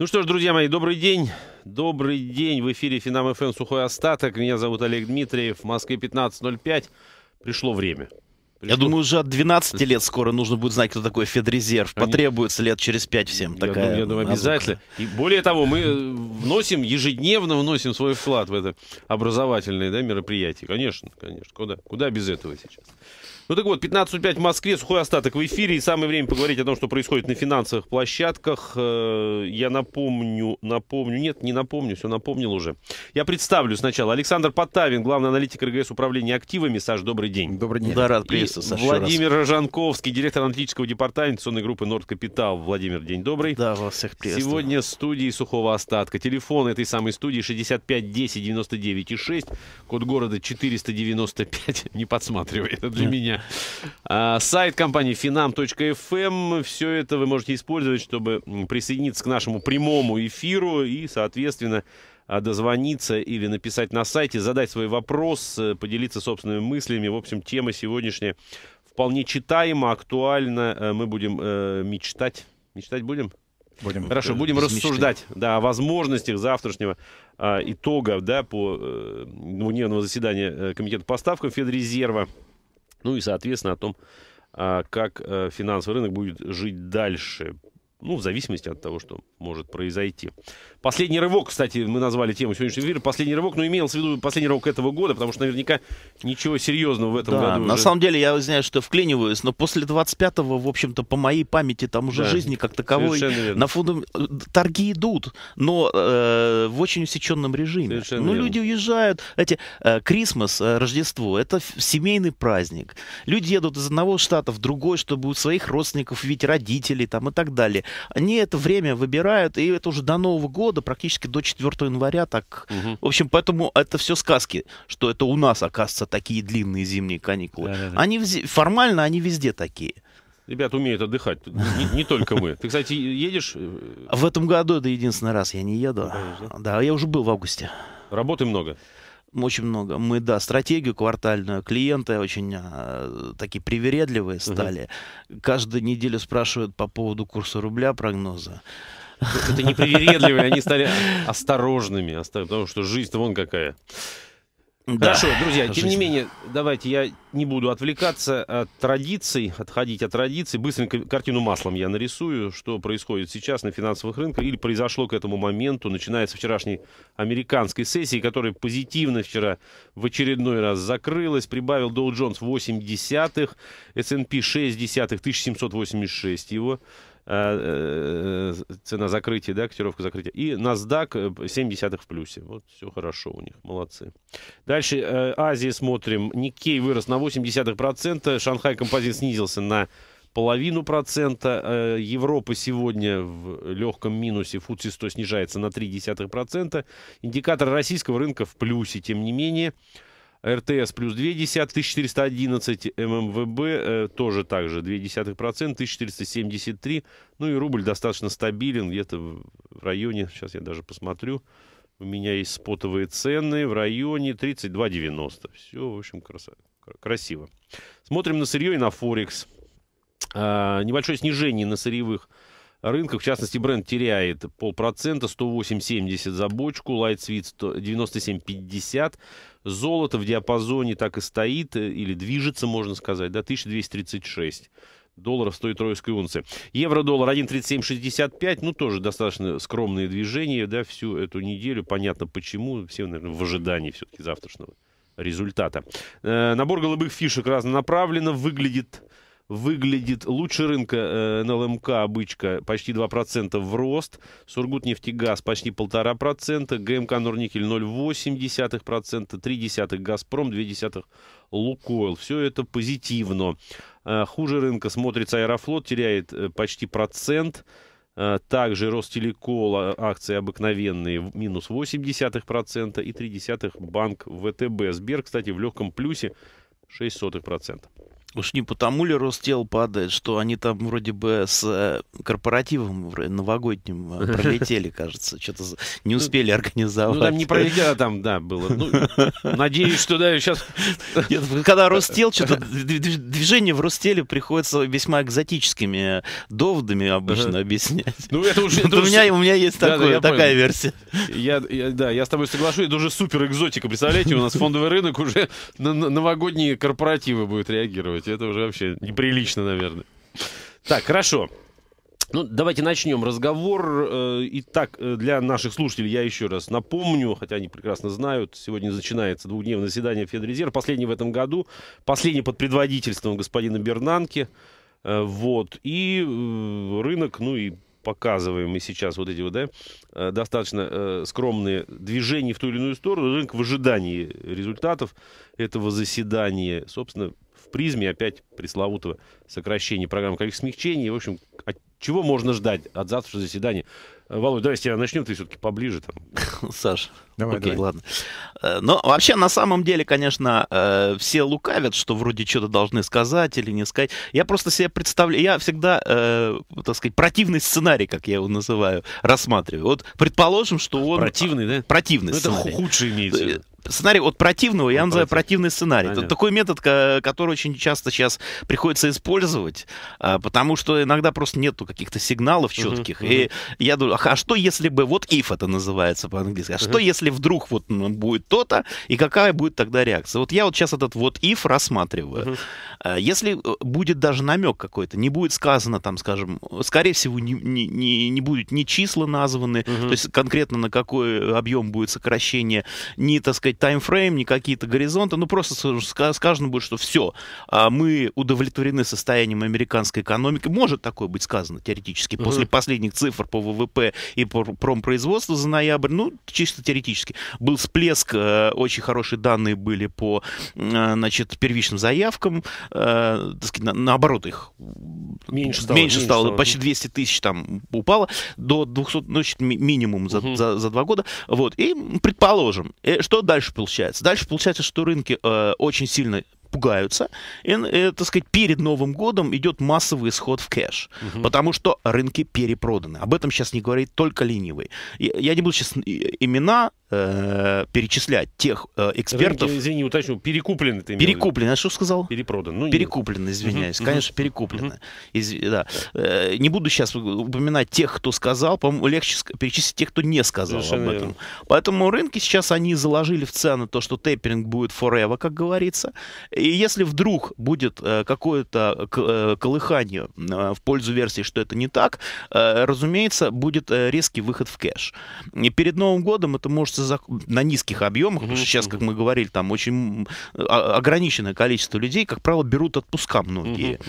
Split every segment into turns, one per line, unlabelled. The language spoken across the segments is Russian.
Ну что ж, друзья мои, добрый день. Добрый день. В эфире Финам ФМ Сухой Остаток. Меня зовут Олег Дмитриев. В Москве 15.05. Пришло время. Пришло. Я думаю,
уже от 12
лет скоро нужно будет знать, кто такой Федрезерв. Конечно. Потребуется лет через 5 всем я такая. Думаю, я думаю, обязательно. И более того, мы э, вносим, ежедневно вносим свой вклад в это образовательное да, мероприятие. Конечно, конечно. Куда, куда без этого сейчас? Ну так вот, 15.05 в Москве, сухой остаток в эфире. И самое время поговорить о том, что происходит на финансовых площадках. Э, я напомню, напомню, нет, не напомню, все напомнил уже. Я представлю сначала. Александр Потавин, главный аналитик РГС управления активами. Саш, добрый день. Добрый день. Да, рад приветствовать, Саш, Владимир Рожанковский, директор аналитического департамента сонной группы Nord Capital. Владимир, день добрый. Да, вас всех приветствую. Сегодня в студии сухого остатка. Телефон этой самой студии 65 10 99 6. Код города 495. Не подсматривай, это для меня. А, сайт компании finam.fm. Эм. Все это вы можете использовать, чтобы присоединиться к нашему прямому эфиру и, соответственно, а, дозвониться или написать на сайте, задать свой вопрос, э, поделиться собственными мыслями. В общем, тема сегодняшняя вполне читаема, актуальна. Э, мы будем э, мечтать. Мечтать будем? Будем. Хорошо, будем рассуждать мечты. да, о возможностях завтрашнего э, итога да, по э, двухдневного заседания э, Комитета по ставкам Федрезерва. Ну и, соответственно, о том, а, как э, финансовый рынок будет жить дальше ну, в зависимости от того, что может произойти. Последний рывок, кстати, мы назвали тему сегодняшнего эфира. Последний рывок, но имелось в виду последний рывок этого
года, потому что наверняка ничего серьезного в этом да, году. На уже... самом деле, я знаю, что вклиниваюсь, но после 25-го, в общем-то, по моей памяти, там уже да, жизни как таковой на фондом торги идут, но э, в очень усеченном режиме. Совершенно ну, верно. люди уезжают. Эти э, Крисмас, э, Рождество это семейный праздник. Люди едут из одного штата в другой, чтобы у своих родственников видеть родителей там и так далее. Они это время выбирают, и это уже до Нового года, практически до 4 января. Так. Угу. В общем, поэтому это все сказки, что это у нас, оказывается, такие длинные зимние каникулы. Да-да-да. Они формально они везде такие. Ребят умеют отдыхать, не, не только мы. Ты, кстати, едешь? В этом году это единственный раз я не еду. Да, я уже был в августе. Работы много? Очень много. Мы, да, стратегию квартальную, клиенты очень а, такие привередливые стали. Угу. Каждую неделю спрашивают по поводу курса рубля прогноза. Это
непривередливые, они стали осторожными, потому что жизнь-то вон какая.
Да. Хорошо, друзья, тем не
менее, давайте я не буду отвлекаться от традиций, отходить от традиций. Быстренько картину маслом я нарисую, что происходит сейчас на финансовых рынках или произошло к этому моменту, начиная с вчерашней американской сессии, которая позитивно вчера в очередной раз закрылась, прибавил Dow Jones 8 десятых, S&P 6 десятых, 1786 его. Э, э, э, цена закрытия, да, котировка закрытия. И NASDAQ десятых в плюсе. Вот все хорошо у них, молодцы. Дальше Азия смотрим. Никей вырос на 0,8%, Шанхай композит снизился на половину процента. Европа сегодня в легком минусе. Фудси 100 снижается на 0,3%. Индикатор российского рынка в плюсе, тем не менее. РТС плюс 0,2, 1411, ММВБ э, тоже так же, 0,2%, 1473. Ну и рубль достаточно стабилен, где-то в районе, сейчас я даже посмотрю, у меня есть спотовые цены в районе 32,90. Все, в общем, краса, красиво. Смотрим на сырье и на Форекс. А, небольшое снижение на сырьевых рынках. В частности, бренд теряет полпроцента, 108,70 за бочку, Light Sweet 97,50. Золото в диапазоне так и стоит, э, или движется, можно сказать, да, 1236 долларов стоит тройская унция. Евро-доллар 1.3765, ну, тоже достаточно скромные движения, да, всю эту неделю, понятно почему, все, наверное, в ожидании все-таки завтрашнего результата. Э, набор голубых фишек разнонаправленно выглядит выглядит лучше рынка э, НЛМК, обычка, почти 2% в рост, Сургутнефтегаз почти 1,5%, ГМК Норникель 0,8%, 0,3%, Газпром 0,2%, Лукойл. Все это позитивно. Э, хуже рынка смотрится Аэрофлот, теряет э, почти процент. Также Ростелекола акции обыкновенные минус 0,8% и 0,3% банк ВТБ.
Сбер, кстати, в легком плюсе 0,06%. Уж не потому ли Ростел падает, что они там вроде бы с э, корпоративом новогодним э, пролетели, кажется. Что-то не ну, успели ну, организовать. Ну, там не пролетело, а там, да, было. Ну, надеюсь, что, да, сейчас... Нет, когда Ростел, что-то движение в Ростеле приходится весьма экзотическими доводами обычно объяснять. Ну, это уже... У меня есть такая версия. Я Да, я с тобой соглашусь, это уже супер экзотика. Представляете, у нас фондовый
рынок уже на новогодние корпоративы будет реагировать устраивать. Это уже вообще неприлично, наверное. Так, хорошо. Ну, давайте начнем разговор. Э, итак, э, для наших слушателей я еще раз напомню, хотя они прекрасно знают, сегодня начинается двухдневное заседание Федрезерва, последнее в этом году, последнее под предводительством господина Бернанки. Э, вот, и рынок, ну и показываем и сейчас вот эти вот, да, достаточно скромные движения в ту или иную сторону. Рынок в ожидании результатов этого заседания, собственно, призме опять пресловутого сокращения программы каких смягчений. В общем, от чего можно ждать от завтрашнего заседания Володь, давай с
тебя начнем, ты все-таки поближе там. Саш, давай, окей, давай. ладно. Э, но вообще, на самом деле, конечно, э, все лукавят, что вроде что-то должны сказать или не сказать. Я просто себе представляю, я всегда, э, так сказать, противный сценарий, как я его называю, рассматриваю. Вот предположим, что он... Противный, да? Противный ну, сценарий. Это худший имеется в виду сценарий от противного, я называю противный сценарий. Это такой метод, который очень часто сейчас приходится использовать, потому что иногда просто нету каких-то сигналов четких. Угу, и угу. я думаю, а что если бы, вот if это называется по-английски, а что если вдруг вот ну, будет то-то, и какая будет тогда реакция? Вот я вот сейчас этот вот if рассматриваю. А, если э, будет даже намек какой-то, не будет сказано там, скажем, скорее всего, не, не, не будет ни числа названы, то есть конкретно на какой э, объем будет сокращение, ни, так сказать, таймфрейм, ни какие-то горизонты, ну просто сказано будет, что все, а мы удовлетворены состоянием американской экономики. Может такое быть сказано теоретически после последних цифр по ВВП и промпроизводство за ноябрь, ну, чисто теоретически. Был всплеск, э, очень хорошие данные были по, э, значит, первичным заявкам, э, так сказать, наоборот их меньше стало, меньше стало, стало. почти 200 тысяч там упало, до 200, ну, значит, минимум за, угу. за, за два года, вот, и предположим, что дальше получается? Дальше получается, что рынки очень сильно пугаются, и, э, так сказать, перед Новым годом идет массовый исход в кэш, угу. потому что рынки перепроданы. Об этом сейчас не говорит только ленивый. Я, я не буду сейчас э, имена э, перечислять тех э, экспертов. Рынки,
извини, уточню, перекуплены ты Перекуплены,
а что сказал? Перепродан. Ну, перекуплены, извиняюсь, угу. конечно, перекуплены. Угу. Из, э, да. э, не буду сейчас упоминать тех, кто сказал, по-моему, легче перечислить тех, кто не сказал Совершенно об этом. Верно. Поэтому рынки сейчас, они заложили в цены то, что тейперинг будет forever, как говорится, и если вдруг будет э, какое-то э, колыхание э, в пользу версии, что это не так, разумеется, будет резкий выход в кэш. И перед Новым годом это может на низких объемах, потому что сейчас, как мы говорили, там очень а, ограниченное количество людей, как правило, берут отпуска многие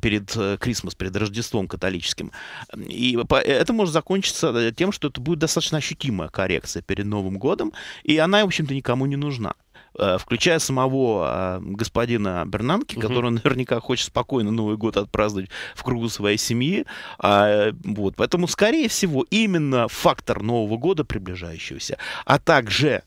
перед Крисмас, перед Рождеством католическим. И это может закончиться тем, что это будет достаточно ощутимая коррекция перед Новым годом, и она, в общем-то, никому не нужна. Э, включая самого а, господина Бернанки, угу. который наверняка хочет спокойно Новый год отпраздновать в кругу своей семьи. А, вот. Поэтому, скорее всего, именно фактор Нового года приближающегося, а также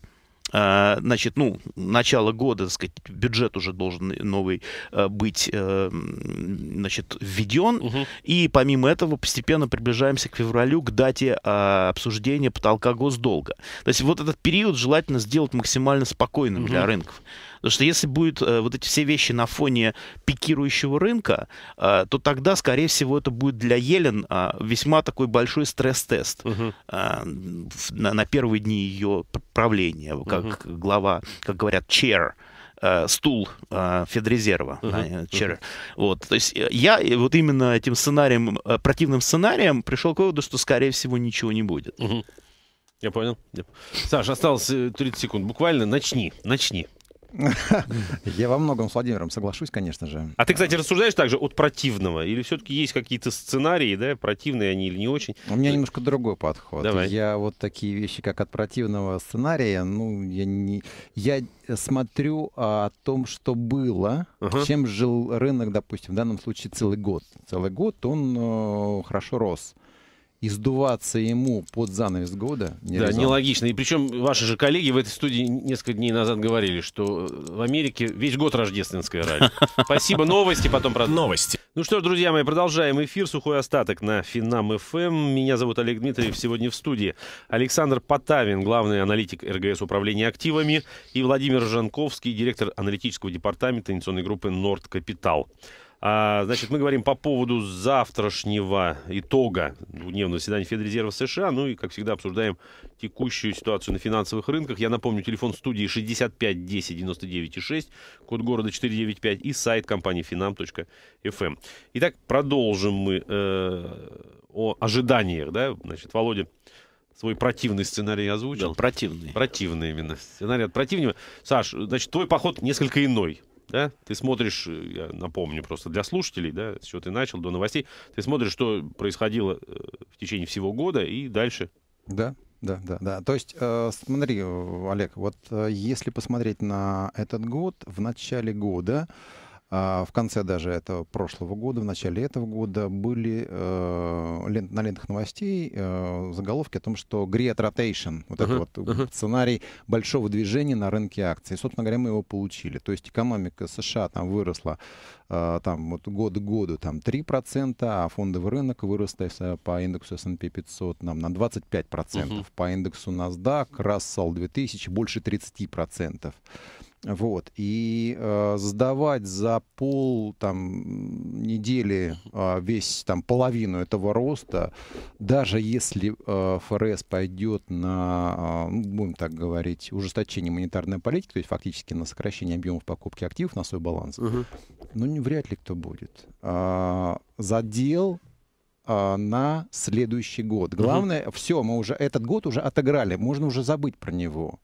а, значит, ну, начало года, так сказать, бюджет уже должен новый э, быть, э, значит, введен. Угу. И помимо этого постепенно приближаемся к февралю, к дате э, обсуждения потолка госдолга. То есть вот этот период желательно сделать максимально спокойным угу. для рынков. Потому что если будут э, вот эти все вещи на фоне пикирующего рынка, э, то тогда, скорее всего, это будет для Елен э, весьма такой большой стресс-тест угу. э, на, на первые дни ее правления, как угу. глава, как говорят, chair э, стул э, Федрезерва, uh-huh. uh-huh. Вот, то есть э, я вот именно этим сценарием, противным сценарием пришел к выводу, что, скорее всего, ничего не будет. Uh-huh.
Я понял. Саша, осталось 30 секунд. Буквально начни, начни.
Я во многом с Владимиром соглашусь, конечно же.
А ты, кстати, рассуждаешь также от противного? Или все-таки есть какие-то сценарии, да, противные они или не очень? У меня
немножко другой подход. Давай. Я вот такие вещи, как от противного сценария, ну, я не... Я смотрю а, о том, что было, ага. чем жил рынок, допустим, в данном случае целый год. Целый год он э, хорошо рос издуваться ему под занавес года не Да, нелогично.
И причем ваши же коллеги в этой студии несколько дней назад говорили, что э, в Америке весь год рождественская ралли. Спасибо, новости, потом про новости. Ну что ж, друзья мои, продолжаем эфир. Сухой остаток на Финам ФМ. Эм. Меня зовут Олег Дмитриев. Сегодня в студии Александр Потавин, главный аналитик РГС управления активами, и Владимир Жанковский, директор аналитического департамента инвестиционной группы Норд Капитал. А, значит, мы говорим по поводу завтрашнего итога дневного заседания Федрезерва США. Ну и, как всегда, обсуждаем текущую ситуацию на финансовых рынках. Я напомню, телефон студии 65 10 99 6, код города 495 и сайт компании finam.fm. Эм. Итак, продолжим мы э, о ожиданиях. Да? Значит, Володя свой противный сценарий озвучил. Да, противный. Противный именно. Сценарий от противного. Саш, значит, твой поход несколько иной да, ты смотришь, э, я напомню просто для слушателей, да, с чего ты начал, до новостей, ты смотришь, что происходило э, в течение всего года и дальше.
Да, да, да, да. То есть, э, смотри, Олег, вот э, если посмотреть на этот год, в начале года а, в конце даже этого прошлого года, в начале этого года были э, лент, на лентах новостей э, заголовки о том, что Great Rotation, вот uh-huh. этот вот uh-huh. сценарий большого движения на рынке акций. собственно говоря, мы его получили. То есть экономика США там выросла э, там вот год к году там 3%, а фондовый рынок вырос э, по индексу S&P 500 нам на 25%, uh-huh. по индексу NASDAQ, Russell 2000 больше 30%. Вот. И э, сдавать за пол там, недели э, весь там, половину этого роста, даже если э, ФРС пойдет на, э, ну, будем так говорить, ужесточение монетарной политики, то есть фактически на сокращение объемов покупки активов на свой баланс, угу. ну, не, вряд ли кто будет. Э, задел а, на следующий год. Главное, угу. все, мы уже этот год уже отыграли, можно уже забыть про него.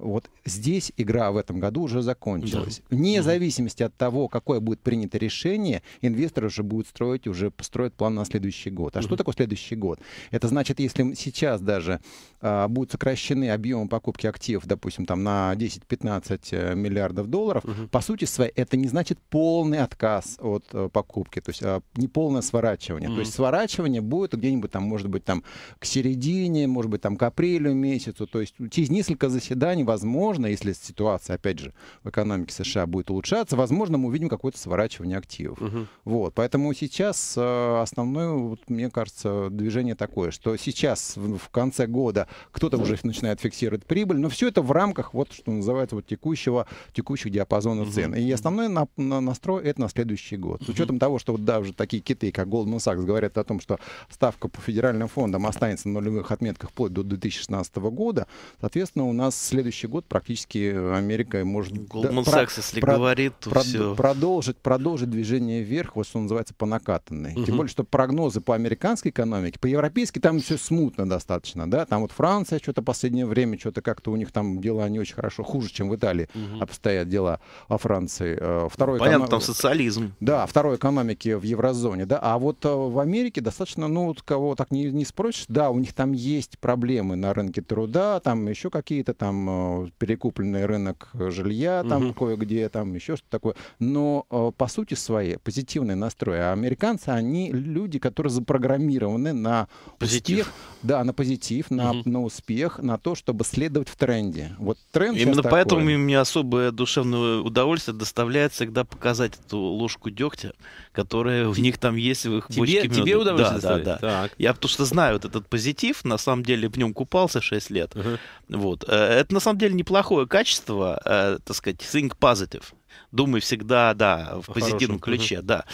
Вот здесь игра в этом году уже закончилась. Да. Вне да. зависимости от того, какое будет принято решение, инвесторы уже будут строить, уже построят план на следующий год. А угу. что такое следующий год? Это значит, если сейчас даже а, будут сокращены объемы покупки активов, допустим, там на 10-15 э, миллиардов долларов, угу. по сути своей это не значит полный отказ от а, покупки, то есть а, не полное сворачивание. Угу. То есть сворачивание будет где-нибудь там, может быть, там к середине, может быть, там к апрелю месяцу, то есть через несколько заседаний возможно, если ситуация, опять же, в экономике США будет улучшаться, возможно, мы увидим какое-то сворачивание активов. Угу. Вот, поэтому сейчас э, основное, вот, мне кажется, движение такое, что сейчас в конце года кто-то уже начинает фиксировать прибыль, но все это в рамках вот что называется вот текущего текущего диапазона угу. цен. И основной на, на настрой это на следующий год. С учетом угу. того, что вот даже такие киты, как Goldman Sachs, говорят о том, что ставка по федеральным фондам останется на нулевых отметках вплоть до 2016 года, соответственно, у нас следующий следующий год практически Америка может... Goldman да, Sachs, про, если про, говорит, то про, все. Продолжить, продолжить движение вверх, вот что называется, по накатанной. Угу. Тем более, что прогнозы по американской экономике, по европейской там все смутно достаточно, да, там вот Франция что-то последнее время, что-то как-то у них там дела не очень хорошо, хуже, чем в Италии угу. обстоят дела во Франции. Э, второй Понятно, эконом... там
социализм.
Да, второй экономики в еврозоне, да, а вот э, в Америке достаточно, ну, вот кого так не, не спросишь, да, у них там есть проблемы на рынке труда, там еще какие-то там э, Э, перекупленный рынок э, жилья там угу. кое-где, там еще что-то такое. Но э, по сути свои позитивные настрой. А американцы, они люди, которые запрограммированы на позитив. успех. Да, на позитив, на, угу. на успех, на то, чтобы следовать в тренде. Вот тренд Именно поэтому
такой. мне особое душевное удовольствие доставляет всегда показать эту ложку дегтя, которая у них там есть в их тебе, бочке меда. Тебе удовольствие да, да, да. Так. Я потому что знаю вот этот позитив, на самом деле в нем купался 6 лет. Угу. Вот. Это на самом самом деле неплохое качество, э, так сказать, think positive думай всегда, да, в позитивном Хорошим. ключе, да.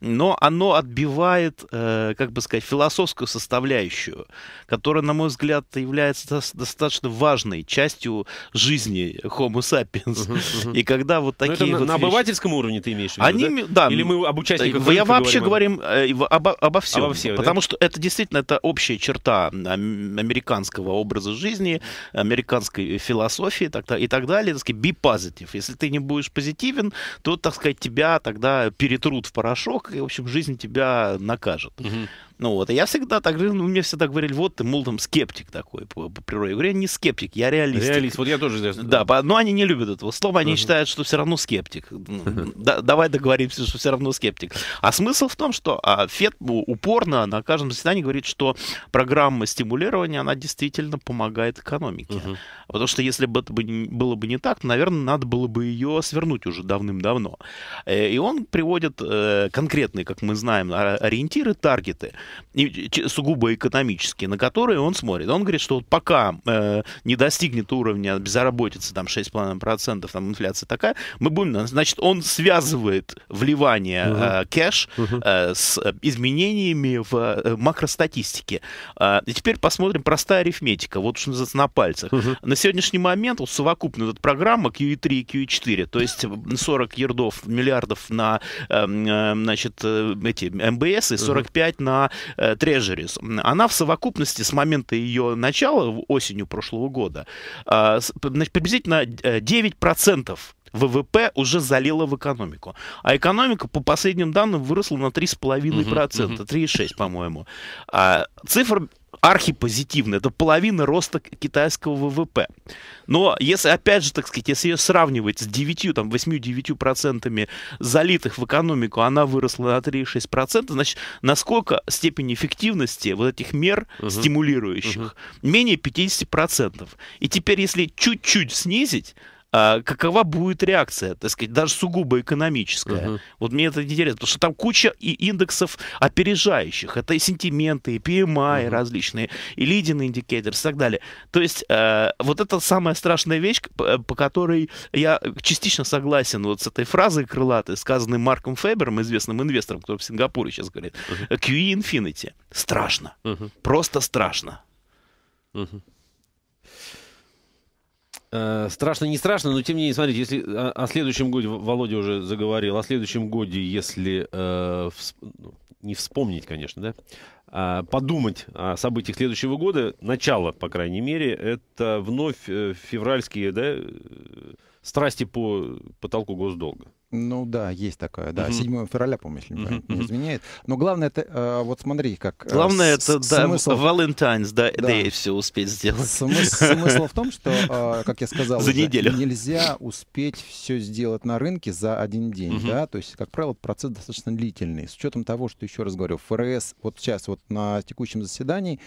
Но оно отбивает, э, как бы сказать, философскую составляющую, которая, на мой взгляд, является достаточно важной частью жизни Homo sapiens. И когда вот ну, такие вот на, на обывательском уровне
ты имеешь в виду, Они, да? Или мы об участниках Я вообще говорим
э, обо, обо всем. потому что это действительно это общая черта американского образа жизни, американской философии так, и так далее. Так сказать, be positive. Если ты не будешь позитивен, виновен, то, так сказать, тебя тогда перетрут в порошок, и, в общем, жизнь тебя накажет. Ну вот, а я всегда так жил, ну, мне всегда говорили, вот ты, мол, там, скептик такой по, по природе. Я говорю, я не скептик, я реалист. Реалист, вот я тоже здесь. Да, по, но они не любят этого слова, они uh-huh. считают, что все равно скептик. Ну, да, давай договоримся, что все равно скептик. А смысл в том, что а, ФЕД упорно на каждом заседании говорит, что программа стимулирования, она действительно помогает экономике. Uh-huh. Потому что если бы это было бы не так, то, наверное, надо было бы ее свернуть уже давно давным-давно. Э, и он приводит э, конкретные, как мы знаем, ориентиры, таргеты, сугубо экономические, на которые он смотрит. Он говорит, что вот пока э, не достигнет уровня безработицы там 6,5%, там инфляция такая, мы будем... Значит, он связывает вливание Uh-huh. кэш uh-huh. с изменениями в макростатистике. И теперь посмотрим простая арифметика, вот что называется на пальцах. Uh-huh. На сегодняшний момент вот, совокупно эта программа QE3 и QE4, то есть 40 ярдов, миллиардов на эм, э, значит, э, эти МБС и 45 на э, трежерис. Она в совокупности с момента ее начала, осенью прошлого года, значит, приблизительно 9% ВВП уже залило в экономику. А экономика, по последним данным, выросла на 3,5%, 3,6%, по-моему. А цифра архипозитивно. Это половина роста китайского ВВП. Но если, опять же, так сказать, если ее сравнивать с 9, там, 8-9% залитых в экономику, она выросла на 3,6%, значит, насколько степень эффективности вот этих мер угу. стимулирующих угу. менее 50%. И теперь, если чуть-чуть снизить, а, какова будет реакция, так сказать, даже сугубо экономическая. Угу. Вот мне это интересно, потому что там куча и индексов опережающих. Это и сентименты, и PMI угу. различные, и лидин индикатор, и так далее. То есть э, вот это самая страшная вещь, э, по, которой я частично согласен вот с этой фразой крылатой, сказанной Марком Фейбером, известным инвестором, который в Сингапуре сейчас говорит. Uh-huh. QE Infinity. Страшно. Uh-huh. Просто страшно. Uh-huh. Э, страшно, не страшно, но тем не менее, смотрите, если
о, следующем годе, Володя уже заговорил, о следующем годе, если э, всп... Ну, не вспомнить, конечно, да, а подумать о событиях следующего года, начало, по крайней мере, это вновь э, февральские да, э, страсти по
потолку госдолга.
Ну да, есть такое, да. Угу. 7 февраля, по-моему, если угу. не изменяет. Но главное это, э, вот смотри, как... Э, главное это, смысл... да,
Valentine's да, да. Day все успеть сделать. Смысл, смысл в том, что, э, как я сказал, за уже, неделю.
нельзя успеть все сделать на рынке за один день, угу. да. То есть, как правило, процесс достаточно длительный. С учетом того, что, еще раз говорю, ФРС вот сейчас вот на текущем заседании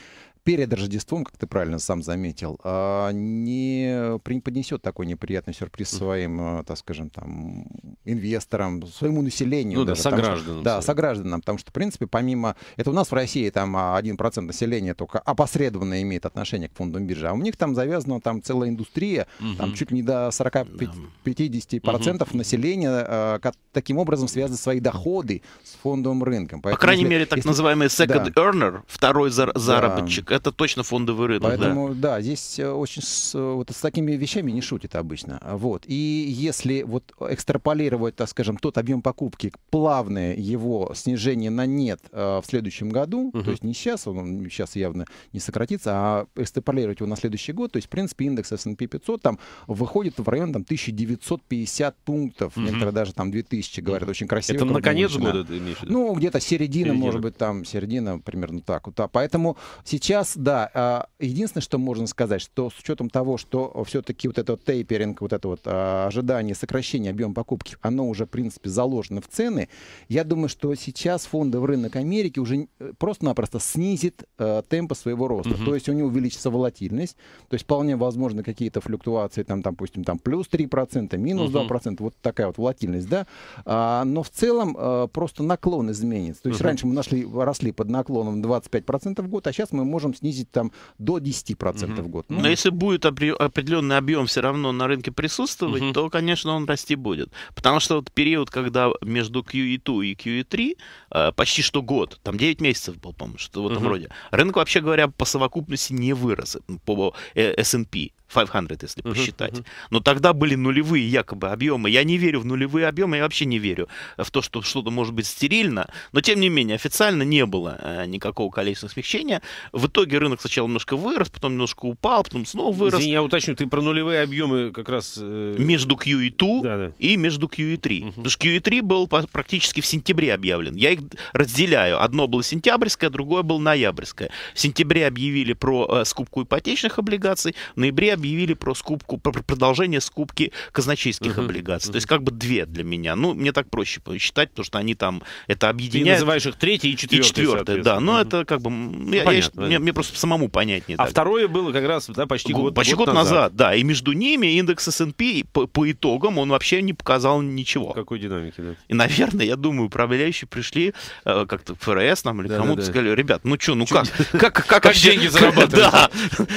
перед Рождеством, как ты правильно сам заметил, а, не преподнесет такой неприятный сюрприз своим, э, так скажем, там, инвесторам, своему населению. Ну даже, да, согражданам. Потому, что, да, согражданам, потому что, в принципе, помимо... Это у нас в России там 1% а, населения только опосредованно имеет отношение к фондам биржи, а у них там завязана там целая индустрия, угу. там чуть ли не до 40-50% угу. населения э, таким образом связывает свои доходы с фондовым рынком. Поэтому, По крайней если, мере, так если... называемый second да.
earner, второй заработчик, да это точно фондовый рынок. Поэтому,
да, да здесь э, очень с, э, вот с такими вещами не шутит обычно. Вот. И если вот экстраполировать, так скажем, тот объем покупки, плавное его снижение на нет э, в следующем году, угу. то есть не сейчас, он сейчас явно не сократится, а экстраполировать его на следующий год, то есть, в принципе, индекс S&P 500 там выходит в район там 1950 пунктов, угу. некоторые даже там 2000, говорят, угу. очень красиво. Это на конец года ты имеешь в виду? Ну, где-то середина, середина, может быть, там середина примерно так. Вот, а поэтому сейчас сейчас, да, а, единственное, что можно сказать, что с учетом того, что все-таки вот этот тейперинг, вот это вот а, ожидание сокращения объема покупки, оно уже, в принципе, заложено в цены, я думаю, что сейчас фондовый рынок Америки уже э, просто-напросто снизит э, темпы своего роста. Угу. То есть у него увеличится волатильность, то есть вполне возможно какие-то флюктуации, там, допустим, там плюс 3%, минус угу. 2%, вот такая вот волатильность, да, а, но в целом э, просто наклон изменится. То есть угу. раньше мы нашли, росли под наклоном 25% в год, а сейчас мы можем можем снизить там до 10% mm в год. Ну, Но
если будет определенный объем все равно на рынке присутствовать, mm то, конечно, он расти будет. Потому что вот период, когда между QE2 и QE3 э, почти что год, там 9 месяцев был, по-моему, что в этом mm роде, рынок, вообще говоря, по совокупности не вырос по э, S&P. 500, если uh-huh, посчитать. Uh-huh. Но тогда были нулевые якобы объемы. Я не верю в нулевые объемы, я вообще не верю в то, что что-то может быть стерильно. Но, тем не менее, официально не было э, никакого количественного смягчения. В итоге рынок сначала немножко вырос, потом немножко упал, потом снова вырос. Извини, я уточню, ты про нулевые объемы как раз... Э... Между QE2 да, да. и между QE3. Uh-huh. Потому что QE3 был практически в сентябре объявлен. Я их разделяю. Одно было сентябрьское, другое было ноябрьское. В сентябре объявили про э, скупку ипотечных облигаций, в ноябре объявили про скупку, про продолжение скупки казначейских uh-huh. облигаций. Uh-huh. То есть как бы две для меня. Ну, мне так проще посчитать потому что они там это объединяют. Ты называешь их третье и четвертое. И четвертое, да. Но uh-huh. Ну, это как бы... Ну, я, понятно, я, понятно. Мне, мне просто самому понятнее. А так. второе было
как раз да, почти год, почти год, назад. назад.
Да, и между ними индекс S&P по, по итогам он вообще не показал ничего. Какой динамики, да. И, наверное, я думаю, управляющие пришли э, как-то ФРС нам или да, кому-то да, сказали, ребят, ну что, ну чё, как, как, как, как деньги зарабатывать? Да,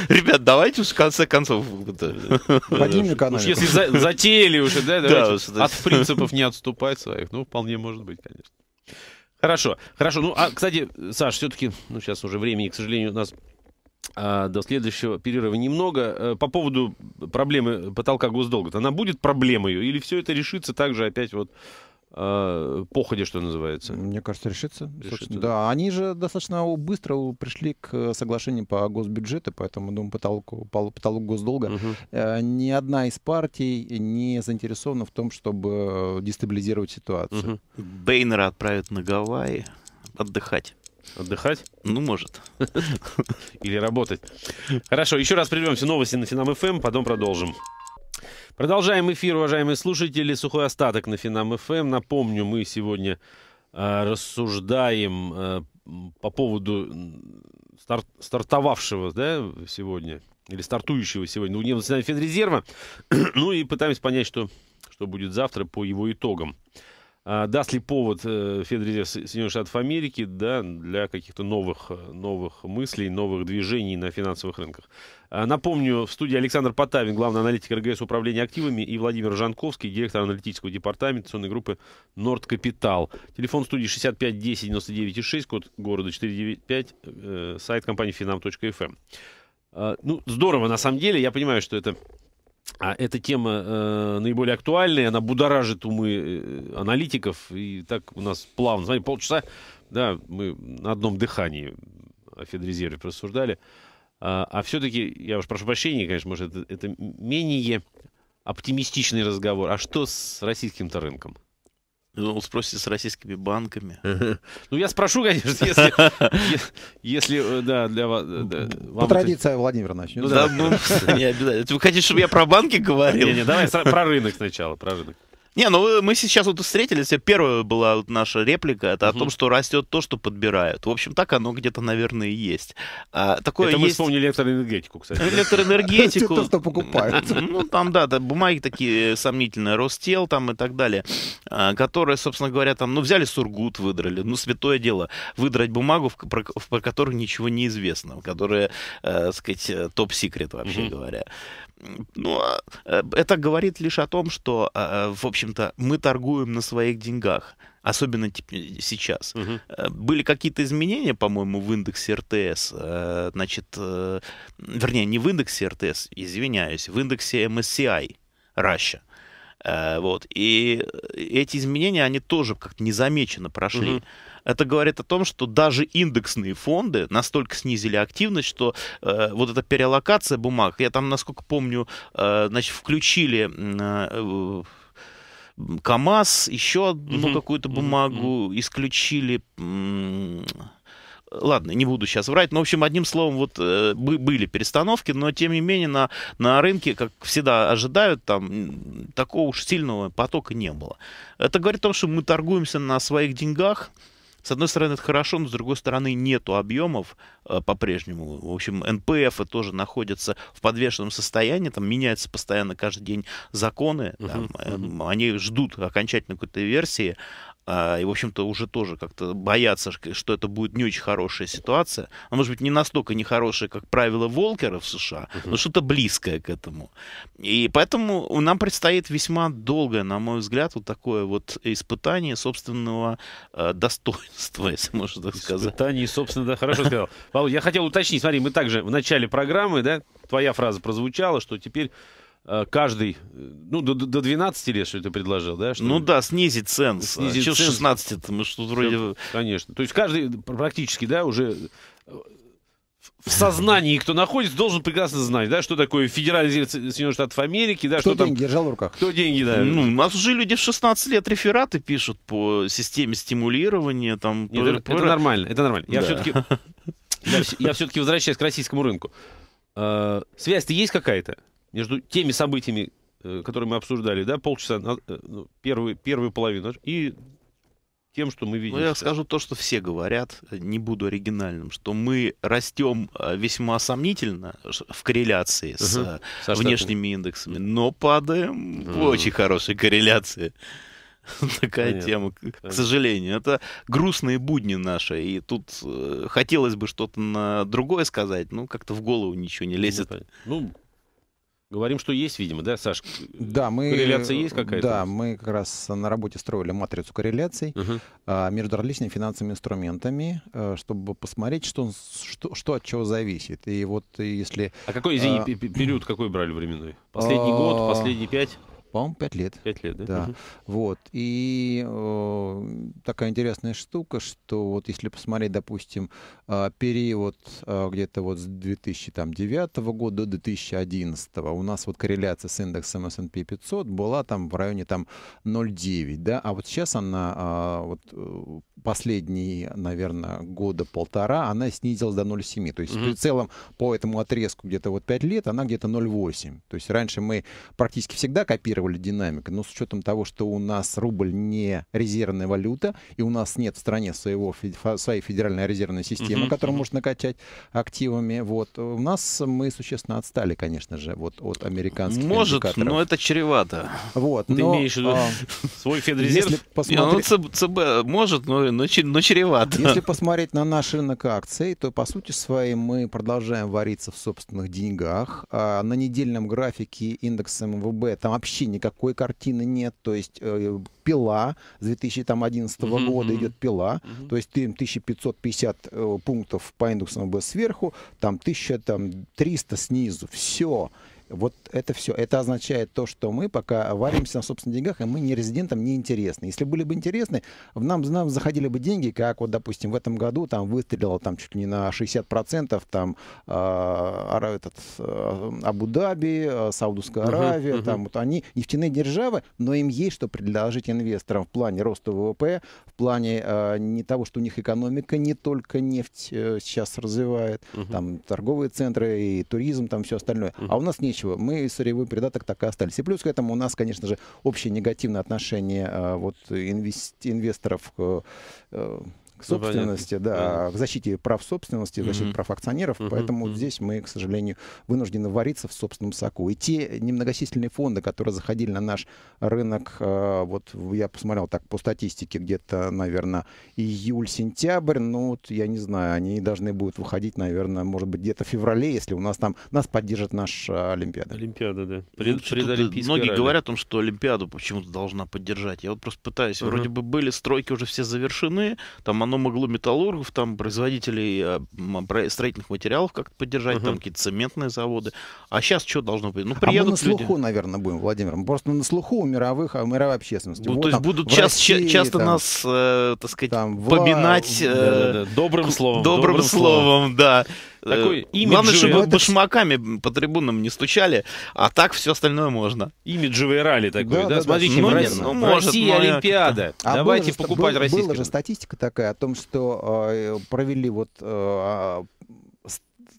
ребят, давайте в конце концов концов...
Вадим Николаевич. Уж если
затеяли уже,
да, от принципов не отступать своих. Ну, вполне может быть, конечно. Хорошо, хорошо. Ну, а, кстати, Саш, все-таки, ну, сейчас уже времени, к сожалению, у нас а, до следующего перерыва немного. Э, по поводу проблемы потолка госдолга. Она будет проблемой или все это решится также опять вот Э, походе, что называется. Мне кажется, решится. решится да.
да, они же достаточно быстро пришли к э, соглашению по госбюджету, поэтому, думаю, потолку, потолок госдолга. Угу. ни одна из партий не заинтересована в том, чтобы дестабилизировать ситуацию. Угу.
Бейнера отправят на Гавайи отдыхать. Отдыхать? Ну, может. Или работать. Хорошо,
еще раз прервемся новости на Финам эм, потом продолжим. Продолжаем эфир, уважаемые слушатели. Сухой остаток на Финам ФМ. Эм. Напомню, мы сегодня э, рассуждаем э, по поводу стар стартовавшего да, сегодня, или стартующего сегодня Уния Национального Федрезерва. ну и пытаемся понять, что, что будет завтра по его итогам. А, даст ли повод э, Федрезерв Соединенных Штатов Америки да, для каких-то новых, э, новых мыслей, новых движений на финансовых рынках. А, напомню, в студии Александр Потавин, главный аналитик РГС управления активами, и Владимир Жанковский, директор аналитического департамента инвестиционной группы Норд Капитал. Телефон студии 65 10 99 6, код города 495, э, сайт компании finam.fm. Эм». А, ну, здорово, на самом деле, я понимаю, что это а эта тема э, наиболее актуальная, она будоражит умы э, аналитиков, и так у нас плавно, знаете, полчаса, да, мы на одном дыхании о Федрезерве просуждали, а, а все-таки, я уж прошу прощения, конечно, может, это, это менее оптимистичный разговор, а что с российским-то рынком? Ну, спросите с российскими банками. Ну, я спрошу, конечно, если, если э, да, для вас... Э, да, По традиции это... Владимир начнет. Ну, да, ну, не
обязательно. Вы хотите, чтобы я про банки говорил? Не-не, давай про
рынок сначала, про рынок.
Не, ну э, мы сейчас вот встретились, первая была вот наша реплика, это угу. о том, что растет то, что подбирают. В общем, так оно где-то, наверное, и есть. А, такое это есть... мы вспомнили электроэнергетику, кстати. Электроэнергетику. То, что
покупают.
Ну, там, да, бумаги такие э, сомнительные, Ростел там и так далее, а, которые, собственно говоря, там, ну, взяли Сургут, выдрали, ну, святое дело, выдрать бумагу, про, которую ничего не известно, которая, э, сказать, э, топ-секрет, вообще говоря ну, а, э, это говорит лишь о том, что, а, э, в общем-то, мы торгуем на своих деньгах особенно э, сейчас. Угу. Были какие-то изменения, по-моему, в индексе РТС, значит, вернее, не в индексе РТС, извиняюсь, в индексе MSCI Russia. Вот. И эти изменения, они тоже как-то незамеченно прошли. Угу. Это говорит о том, что даже индексные фонды настолько снизили активность, что э, вот эта перелокация бумаг, я там, насколько помню, э, значит, включили... Э, КАМАЗ, еще одну mm-hmm. какую-то бумагу mm-hmm. исключили ладно, не буду сейчас врать, но, в общем, одним словом, вот э, были перестановки, но, тем не менее, на, на рынке, как всегда ожидают, там такого уж сильного потока не было. Это говорит о том, что мы торгуемся на своих деньгах, с одной стороны, это хорошо, но с другой стороны, нету объемов э, по-прежнему. В общем, НПФ тоже находятся в подвешенном состоянии, там меняются постоянно каждый день законы, там, э, они ждут окончательной какой-то версии, а, и, в общем-то, уже тоже как-то боятся, что это будет не очень хорошая ситуация. А может быть, не настолько нехорошая, как правило Волкера в США, uh-huh. но что-то близкое к этому. И поэтому нам предстоит весьма долгое, на мой взгляд, вот такое вот испытание собственного э, достоинства, если
можно так сказать. Испытание, собственно, да, хорошо сказал. Павел, я хотел уточнить, смотри, мы также в начале программы, да, твоя фраза прозвучала, что теперь Э, каждый, э, ну, до, до 12 лет, что ты предложил, да? Что ну да, снизить ценс. Снизить Чего ценз. 16 это мы что вроде... Конечно. То есть каждый практически, да, уже э, в сознании, кто находится, должен прекрасно
знать, да, что такое Федеральный Соединенных
Штатов Америки, да, кто что деньги
там... держал в руках. Кто деньги, да. Ну, у нас
уже люди в 16 лет рефераты пишут по системе стимулирования, там... Нет, это, это нормально, это нормально. Да. Я все-таки... я все-таки возвращаюсь к российскому рынку.
Связь-то есть какая-то? между теми событиями, э, которые мы обсуждали, да, полчаса, э,
ну, первую, первую половину, и тем, что мы видим. Ну, я скажу то, что все говорят, не буду оригинальным, что мы растем э, весьма сомнительно в корреляции с угу. внешними индексами, но падаем в очень хорошей корреляции. Такая Понятно. тема, к сожалению. Это грустные будни наши. И тут хотелось бы что-то на другое сказать, но как-то в голову ничего не ну, лезет. Ну, Говорим, что есть, видимо, да, Саш?
Да, мы... Корреляция есть какая-то? Да, мы как раз на работе строили матрицу корреляций угу. а, между различными финансовыми инструментами, а, чтобы посмотреть, что, что, что от чего зависит. И вот если... А какой, извини, а,
период какой брали временной? А, последний год, последние пять? По-моему, пять лет. Пять лет, да? Да. Угу.
Вот. И э, такая интересная штука, что вот если посмотреть, допустим, э, период э, где-то вот с 2009 года до 2011, у нас вот корреляция с индексом S&P 500 была там в районе там 0,9, да, а вот сейчас она э, вот э, последние, наверное, года полтора, она снизилась до 0,7. То есть угу. при целом по этому отрезку где-то вот пять лет она где-то 0,8. То есть раньше мы практически всегда копировали демонстрировали динамика. Но с учетом того, что у нас рубль не резервная валюта, и у нас нет в стране своего, своей федеральной резервной системы, uh которую можно накачать активами, вот, у нас мы существенно отстали, конечно же, вот, от американских Может, индикаторов. но
это чревато. Вот, Ты но, имеешь в виду а, свой федрезерв? Если посмотри...
ну, ЦБ
может, но, но,
но чревато. Если посмотреть на наш рынок акций, то, по сути своей, мы продолжаем вариться в собственных деньгах. А на недельном графике индекс МВБ там вообще никакой картины нет, то есть э, э пила с 2011 mm -hmm. года идет пила, mm -hmm. то есть 1550 э, пунктов по индексам B сверху, там 1300 снизу, все. Вот это все. Это означает то, что мы пока варимся на собственных деньгах, и мы не резидентам не интересны. Если были бы интересны, в нам, в нам заходили бы деньги, как вот, допустим, в этом году там выстрелило там чуть не на 60% там э, этот, э, Абу-Даби, э, Саудовская Аравия, uh-huh, uh-huh. там вот они нефтяные державы, но им есть что предложить инвесторам в плане роста ВВП, в плане э, не того, что у них экономика не только нефть э, сейчас развивает, uh-huh. там торговые центры и туризм, там все остальное. Uh-huh. А у нас нечего общего. Мы сырьевой придаток так и остались. И плюс к этому у нас, конечно же, общее негативное отношение а, вот, инвест инвесторов э, к ну, собственности, да, Понятно. к а защите прав собственности, защите прав акционеров. Поэтому здесь мы, к сожалению, вынуждены вариться в собственном соку. И те немногочисленные фонды, которые заходили на наш рынок, э, вот я посмотрел так по статистике, где-то, наверное, июль-сентябрь, ну вот я не знаю, они должны будут выходить, наверное, может быть, где-то в феврале, если у нас там, нас поддержит наша э, Олимпиада. Олимпиада, да. Ну, пред, ну, многие ралли. говорят
о том, что Олимпиаду почему-то должна поддержать. Я вот просто пытаюсь, угу. вроде бы были стройки уже все завершены, там основном могло металлургов, там производителей э, строительных материалов как-то поддержать, угу. там какие-то цементные заводы. А сейчас что должно быть? Ну, приедут а мы на слуху,
люди. наверное, будем, Владимир. Мы просто на слуху у мировых, а мировой общественности. Ну, вот, то есть там, будут часто, России, часто там, нас,
э, так сказать, там, поминать э, да, да, да. добрым словом. Добрым, добрым словом, словом, да. Такой э, Главное, чтобы башмаками по трибунам не стучали, а так все остальное можно. Имиджевый ралли такой, да? да, да смотрите, да, ну, ну, может, Россия ну,
а Олимпиада. А Давайте было, покупать был, российские. Была же статистика такая о том, что э, провели вот э, а,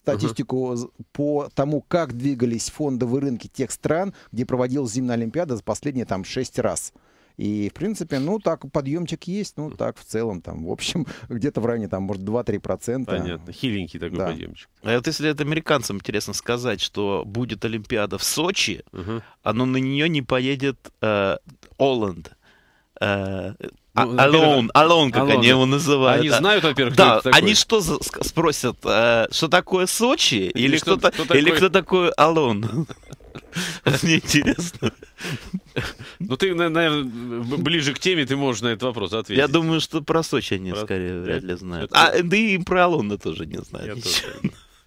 статистику uh-huh. по тому, как двигались фондовые рынки тех стран, где проводилась зимняя Олимпиада за последние там шесть раз. И, в принципе, ну, так, подъемчик есть, ну, так, в целом, там, в общем, где-то в районе, там, может, 2-3%. Понятно, хиленький
такой да. подъемчик. А вот если это американцам интересно сказать, что будет Олимпиада в Сочи, угу. а на нее не поедет э, Оланд, э, а, ну, Алон alone, как alone. они его называют. Они знают, во-первых, да, кто это такой. Они что спросят, э, что такое Сочи? Или, или кто-то, кто или такой... кто такой Alone? Это неинтересно. Ну, ты, наверное,
ближе к теме, ты можешь на этот вопрос ответить. Я
думаю, что про Сочи они, про... скорее, вряд ли знают. Это... А, да и про Алонда тоже не знают.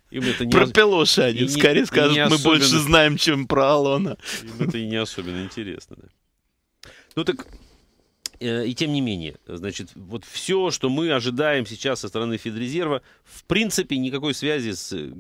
Им это не... Про Пелоши они и скорее не, скажут, мы особенно... больше знаем,
чем про Алона. Им
это и не особенно интересно. Да. Ну так Э, и тем не менее, значит, вот все, что мы ожидаем сейчас со стороны Федрезерва, в принципе, никакой связи с, э,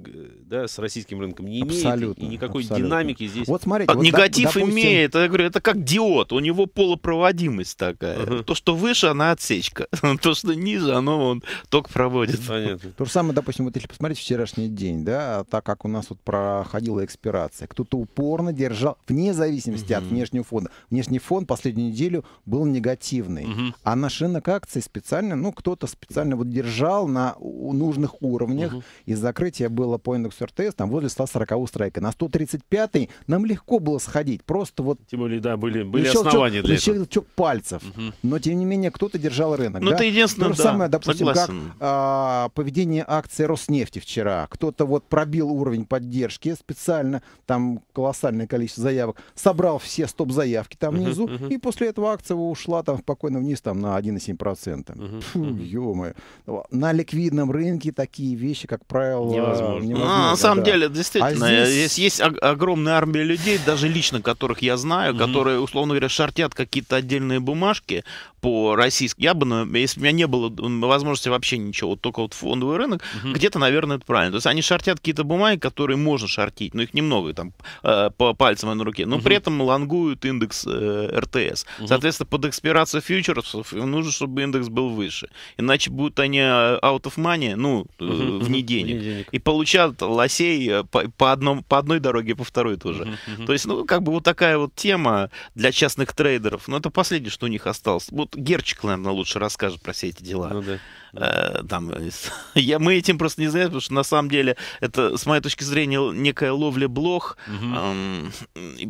да, с российским рынком не имеет. Абсолютно, и никакой
абсолютно.
динамики здесь. Вот смотрите, а, вот негатив допустим... имеет.
Я говорю, это как диод. У него полупроводимость такая. Uh-huh. То, что выше, она отсечка. То, что ниже, оно он ток проводит. Понятно.
То же самое, допустим, вот если посмотреть вчерашний день, да, так как у нас вот проходила экспирация, кто-то упорно держал, вне зависимости uh-huh. от внешнего фонда. Внешний фон последнюю неделю был негатив негативный. Угу. А на рынок акций специально, ну, кто-то специально вот держал на нужных уровнях. Угу. И закрытие было по индексу РТС там возле 140 страйка. На 135 нам легко было сходить. Просто вот... Тем более, да, были, были лишил основания чок, для лишил этого. Чок пальцев. Угу. Но, тем не менее, кто-то держал рынок. Ну, да? это единственное, да, самое, допустим, согласен. как а, поведение акции Роснефти вчера. Кто-то вот пробил уровень поддержки специально, там колоссальное количество заявок, собрал все стоп-заявки там внизу, uh-huh, и после этого акция ушла там спокойно вниз там, на 1,7%. Угу. Фу, ё ну, На ликвидном рынке такие вещи, как правило, невозможно. невозможно а, на самом деле, действительно, а здесь...
есть, огромная армия людей, даже лично которых я знаю, угу. которые, условно говоря, шортят какие-то отдельные бумажки по российскому. Я бы, если у меня не было возможности вообще ничего, вот только вот фондовый рынок, угу. где-то, наверное, это правильно. То есть они шортят какие-то бумаги, которые можно шортить, но их немного там э, по пальцам на руке, но угу. при этом лонгуют индекс э, РТС. Угу. Соответственно, под экспирацию комбинация фьючерсов, им нужно, чтобы индекс был выше. Иначе будут они э, out of money, ну, uh-huh, вне, денег, вне денег. И получат лосей э, по, по, одном, по одной дороге, а по второй тоже. uh-huh. То есть, ну, как бы вот такая вот тема для частных трейдеров. Но это последнее, что у них осталось. Вот Герчик, наверное, лучше расскажет про все эти дела. Ну, да. Э, там, я, мы этим просто не знаем, потому что на самом деле это, с моей точки зрения, некая ловля блох, угу. э,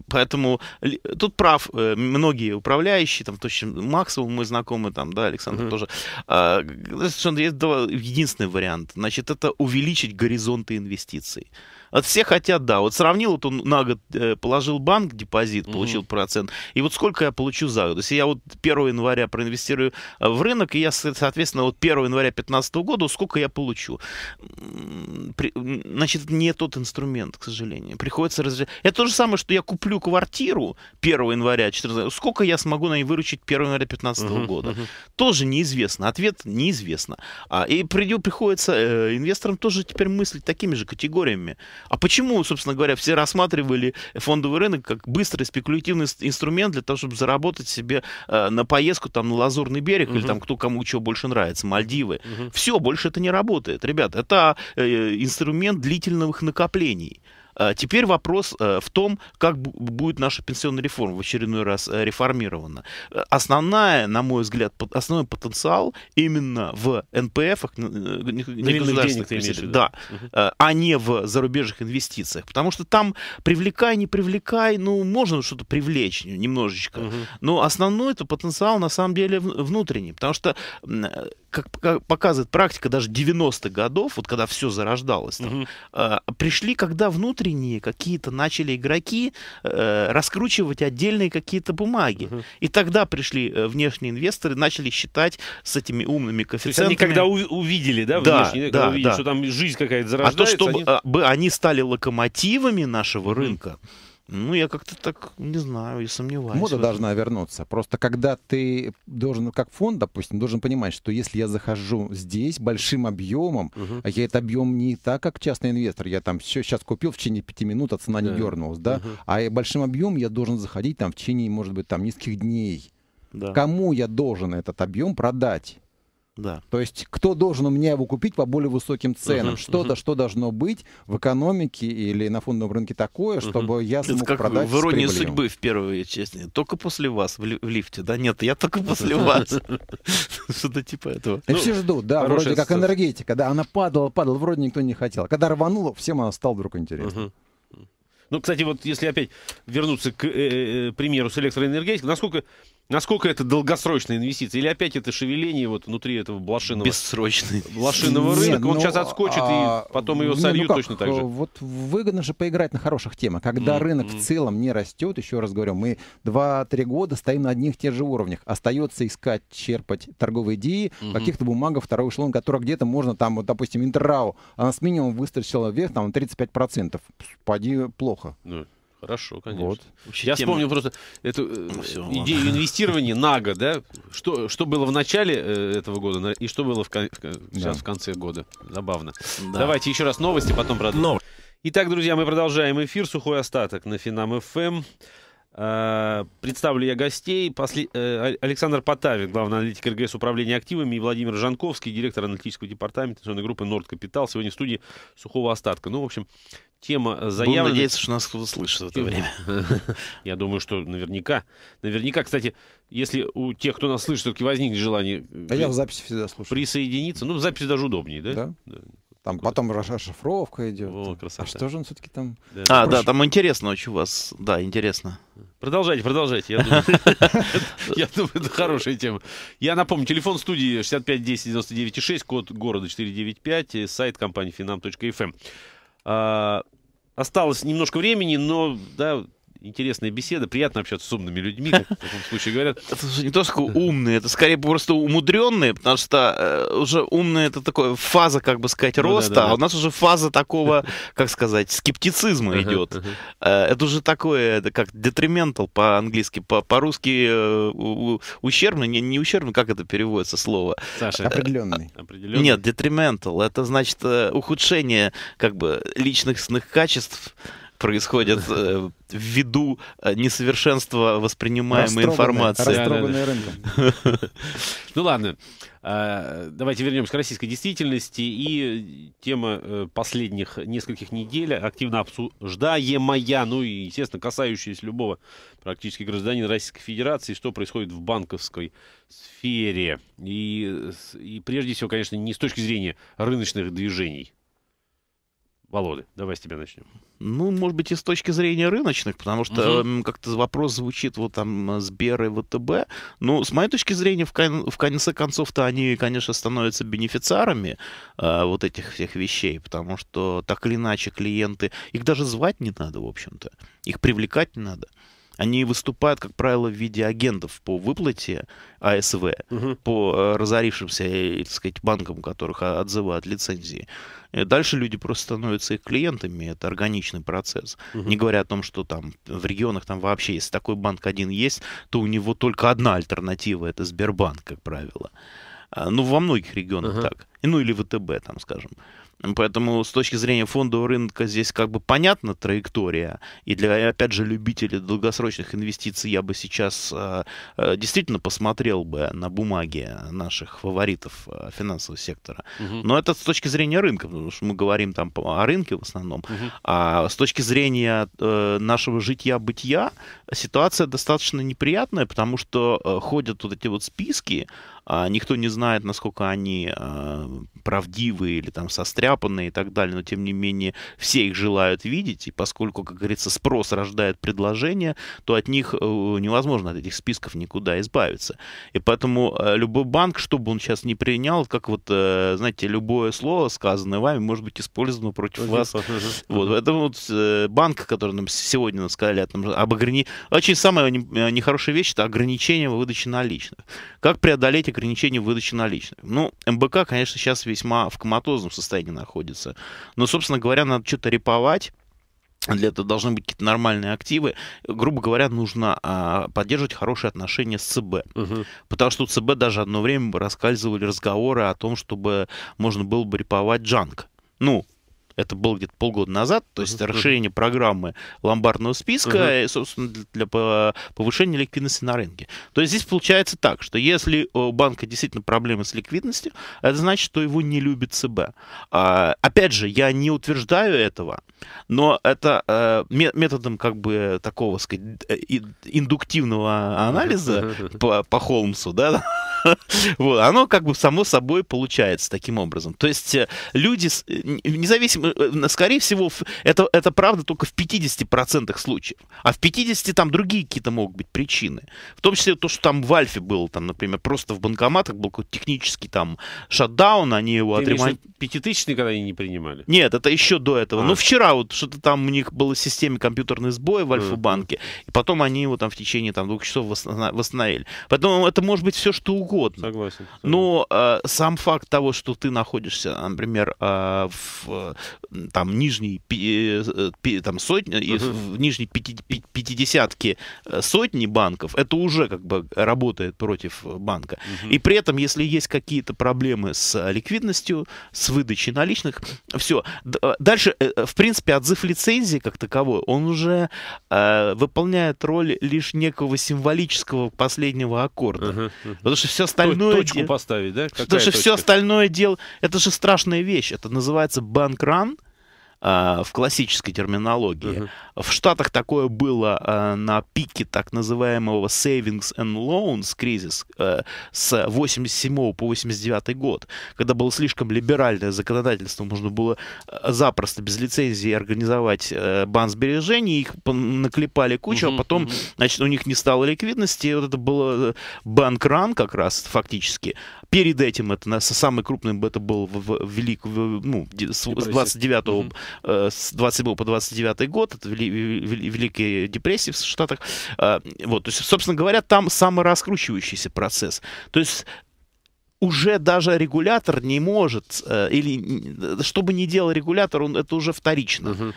поэтому тут прав э, многие управляющие, там, точно Максову мы знакомы, там, да, Александр угу. тоже, э, есть единственный вариант, значит, это увеличить горизонты инвестиций от все хотят, да. Вот сравнил, вот он на год э, положил банк депозит, получил mm процент, и вот сколько я получу за год. Если я вот 1 января проинвестирую э, в рынок, и я, соответственно, вот 1 января 2015 года, сколько я получу? При... Значит, не тот инструмент, к сожалению. Приходится разрешать. Это то же самое, что я куплю квартиру 1 января 14 сколько я смогу на ней выручить 1 января 2015 mm года? mm Тоже неизвестно. Ответ неизвестно. А, и приходится э, инвесторам тоже теперь мыслить такими же категориями. А почему, собственно говоря, все рассматривали фондовый рынок как быстрый спекулятивный инструмент для того, чтобы заработать себе э, на поездку там на Лазурный берег угу. или там кто кому чего больше нравится, Мальдивы. Угу. Все, больше это не работает. Ребята, это э, инструмент длительных накоплений. А, теперь вопрос э, в том, как будет наша пенсионная реформа в очередной раз э, реформирована. Э, основная, на мой взгляд, основной потенциал именно в НПФ, не денег, да, да, угу. а не в зарубежных инвестициях. Потому что там привлекай, не привлекай, ну, можно что-то привлечь немножечко. Угу. Но основной это потенциал на самом деле внутренний. Потому что как показывает практика даже 90-х годов, вот когда все зарождалось, там, угу. э, пришли, когда внутренние какие-то начали игроки э, раскручивать отдельные какие-то бумаги. Угу. И тогда пришли э, внешние инвесторы, начали считать с этими умными коэффициентами. То есть они когда у-
увидели, да, да, да, да, увидели, да. что там жизнь какая-то зарождается. А то, чтобы
они, э, они стали локомотивами
нашего угу. рынка,
ну, я как-то так, не знаю, и сомневаюсь. Мода должна
вернуться. Просто когда ты должен, ну, как фонд, допустим, должен понимать, что если я захожу здесь большим объемом, угу. а я этот объем не так, как частный инвестор, я там все сейчас купил в течение пяти минут, а цена да. не дернулась, да, угу. а большим объемом я должен заходить там в течение, может быть, там нескольких дней. Да. Кому я должен этот объем продать? Да. То есть кто должен у меня его купить по более высоким ценам? Uh-huh, Что-то, uh-huh. что должно быть в экономике или на фондовом рынке такое, чтобы uh-huh. я смог Это как продать в «Иронии судьбы»
в первую части. Только после вас в, ли, в лифте, да? Нет, я только после вас.
Что-то типа этого. И ну, все ждут, да, вроде как энергетика, да, она падала, падала, вроде никто не хотел. Когда рванула, всем она стала вдруг интересна.
Ну, кстати, вот если опять вернуться к э, э, э, примеру с электроэнергетикой, насколько Насколько это долгосрочная инвестиция? Или опять это шевеление вот внутри этого блошиного... Бессрочный. Блошиного Нет, рынка. Он сейчас ну, отскочит, а... и потом его сольют ну точно так же. Э,
вот выгодно же поиграть на хороших темах. Когда mm-hmm. рынок в целом не растет, еще раз говорю, мы 2-3 года стоим на одних и тех же уровнях. Остается искать, черпать торговые идеи, mm-hmm. каких-то бумагов второго эшелона, которые где-то можно там, вот, допустим, Интеррау, она с минимум выстрелила вверх, там, 35%. Поди плохо. Mm-hmm. Хорошо, конечно. Вот. Я тема... вспомнил просто эту э, ну, Все, идею ладно. инвестирования
на год, да? Что, что было в начале э, этого года и что было в кон... сейчас да. в конце года. Забавно. Да. Давайте еще раз новости, потом продолжим. Но... Итак, друзья, мы продолжаем эфир. Сухой остаток на Финам ФМ. Э, представлю я гостей. После... Э, Александр Потавин, главный аналитик РГС управления активами, и Владимир Жанковский, директор аналитического департамента инвестиционной группы «Норд Капитал», сегодня в студии «Сухого остатка». Ну, в общем, тема заявлена... Будем надеяться, что нас кто-то слышит в это время. Я думаю, что наверняка. Наверняка, кстати, если у тех, кто нас слышит, все-таки возникнет желание... Да э, я в записи всегда слушаю. Присоединиться. Ну, в записи даже
удобнее,
да? Да. Там Куда? потом расшифровка идет. О, красота. А что же он все-таки там... Да, а, проще. да,
там интересно очень у вас. Да, интересно. Продолжайте, продолжайте.
Я думаю, это хорошая тема. Я напомню, телефон студии 6510996, код города 495, сайт компании finam.fm. Эм. А, осталось немножко времени, но да, интересная беседа. Приятно общаться с умными людьми, как в таком случае говорят. Это
не то, что умные, это скорее просто умудренные, потому что э, уже умные это такая фаза, как бы сказать, ну роста, а у нас уже фаза такого, как сказать, скептицизма идет. Э, это уже такое, это как detrimental по-английски, по-русски э, ущербный, не, не ущербный, как это переводится слово? Саша, определенный.
А, Нет,
detrimental, это значит ухудшение как бы личностных качеств, происходят э, ввиду э, несовершенства воспринимаемой информации.
Ну ладно, э, давайте вернемся к российской действительности. И тема последних нескольких недель, активно обсуждаемая, ну и, естественно, касающаяся любого практически гражданина Российской Федерации, что происходит в банковской сфере. И, и прежде всего, конечно, не с точки зрения рыночных движений, Володя, давай с тебя начнем.
Ну, может быть, и с точки зрения рыночных, потому что угу. как-то вопрос звучит вот там э, Сбер и ВТБ. Ну, с моей точки зрения, в, кон- в конце концов-то они, конечно, становятся бенефициарами э, вот этих всех вещей, потому что так или иначе клиенты, их даже звать не надо, в общем-то, их привлекать не надо они выступают, как правило, в виде агентов по выплате АСВ, угу. по э, разорившимся, э, так сказать, банкам, которых а, отзывают лицензии. И дальше люди просто становятся их клиентами, это органичный процесс. Угу. Не говоря о том, что там в регионах там вообще, если такой банк один есть, то у него только одна альтернатива, это Сбербанк, как правило. А, ну, во многих регионах угу. так. Ну, или ВТБ, там, скажем. Поэтому с точки зрения фондового рынка здесь как бы понятна траектория. И для, опять же, любителей долгосрочных инвестиций я бы сейчас э, э действительно посмотрел бы на бумаги наших фаворитов э, финансового сектора. Угу. Но это с точки зрения рынка, потому что мы говорим там о рынке в основном. Угу. А с точки зрения э, нашего житья-бытия ситуация достаточно неприятная, потому что э, ходят вот эти вот списки, а никто не знает, насколько они э, правдивы или там состряпаны заляпанные и так далее, но тем не менее все их желают видеть, и поскольку, как говорится, спрос рождает предложение, то от них э, невозможно, от этих списков никуда избавиться. И поэтому э, любой банк, чтобы он сейчас не принял, как вот, э, знаете, любое слово, сказанное вами, может быть использовано против Ой, вас. Вот, поэтому вот банк, который нам сегодня нам сказали об ограничении, очень самая нехорошая вещь, это ограничение выдачи наличных. Как преодолеть ограничение выдачи наличных? Ну, МБК, конечно, сейчас весьма в коматозном состоянии находится. Но, собственно говоря, надо что-то реповать. Для этого должны быть какие-то нормальные активы. Грубо говоря, нужно а, поддерживать хорошие отношения с ЦБ. Угу. Потому что у ЦБ даже одно время раскальзывали разговоры о том, чтобы можно было бы реповать Джанг. Ну, это было где-то полгода назад, то есть расширение программы ломбардного списка, и, э, собственно, для повышения ликвидности на рынке. То есть здесь получается так, что если у банка действительно проблемы с ликвидностью, это значит, что его не любит ЦБ. А, опять же, я не утверждаю этого, но это э, методом как бы такого, сказать, э, индуктивного анализа по, по Холмсу, да, Вот, оно как бы само собой получается таким образом. То есть э, люди, э, независимо, э, скорее всего, это, это правда только в 50% случаев. А в 50% там другие какие-то могут быть причины. В том числе то, что там в Альфе было, там, например, просто в банкоматах был какой-то технический там шатдаун, они его отремонтировали.
Пятитысячный, когда они не принимали?
Нет, это еще до этого. А. Ну, вчера вот что-то там у них было в системе компьютерный сбой в Альфа-банке, и потом они его там в течение там, двух часов восстановили. Поэтому это может быть все, что угодно угодно. Согласен. Но э, сам факт того, что ты находишься, например, э, в там нижней э, пи, там сотни, uh-huh. в нижней пяти, пятидесятке э, сотни банков, это уже как бы работает против банка. Uh-huh. И при этом, если есть какие-то проблемы с ликвидностью, с выдачей наличных, все. Э, дальше, э, в принципе, отзыв лицензии как таковой, он уже э, выполняет роль лишь некого символического последнего аккорда. Uh-huh. Потому что все остальное... Точку дел... поставить, да? Какая потому что точка? все остальное дело... Это же страшная вещь. Это называется банкран. А, в классической терминологии. Uh -huh. В Штатах такое было а, на пике так называемого savings and loans кризис а, с 87 по 89 год, когда было слишком либеральное законодательство, можно было запросто без лицензии организовать банк сбережений, их наклепали кучу, uh -huh, а потом, uh -huh. значит, у них не стало ликвидности, вот это было э, банк-ран как раз фактически, Перед этим это на, самый крупный это был в, в велик, в, ну, с 29 угу. э, с 27 по 29 год, это вели, вели, Великая депрессия в Штатах. Э, вот, то есть, собственно говоря, там самый раскручивающийся процесс. То есть уже даже регулятор не может, э, или э, что бы ни делал регулятор, он, это уже вторично. Угу.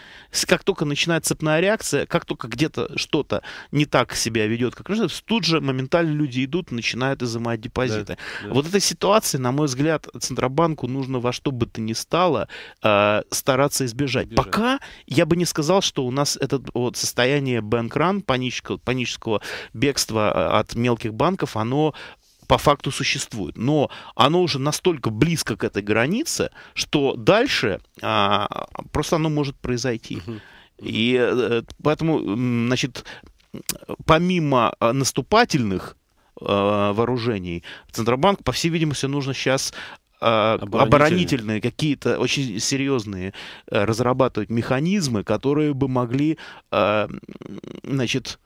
Как только начинает цепная реакция, как только где-то что-то не так себя ведет, как раз тут же моментально люди идут, начинают изымать депозиты. Да, да. Вот этой ситуации, на мой взгляд, Центробанку нужно во что бы то ни стало э, стараться избежать. избежать. Пока я бы не сказал, что у нас это вот состояние банкран, панического, панического бегства э, от мелких банков, оно по факту существует. Но оно уже настолько близко к этой границе, что дальше а, просто оно может произойти. И э, поэтому, значит, помимо а, наступательных а, вооружений, Центробанк, по всей видимости, нужно сейчас а, оборонительные, оборонительные какие-то очень серьезные э, разрабатывать механизмы, которые бы могли, а, значит,